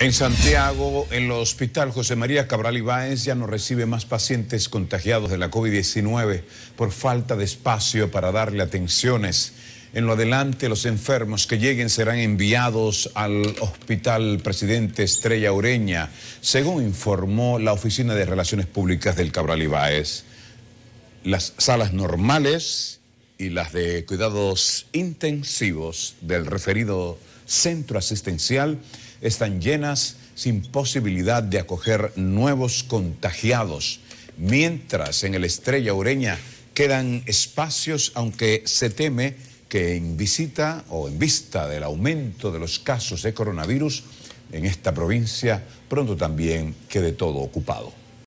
En Santiago, en el hospital José María Cabral Ibáez ya no recibe más pacientes contagiados de la COVID-19 por falta de espacio para darle atenciones. En lo adelante, los enfermos que lleguen serán enviados al Hospital Presidente Estrella Ureña, según informó la Oficina de Relaciones Públicas del Cabral Ibáez. Las salas normales y las de cuidados intensivos del referido centro asistencial están llenas sin posibilidad de acoger nuevos contagiados, mientras en el Estrella Ureña quedan espacios, aunque se teme que en visita o en vista del aumento de los casos de coronavirus en esta provincia, pronto también quede todo ocupado.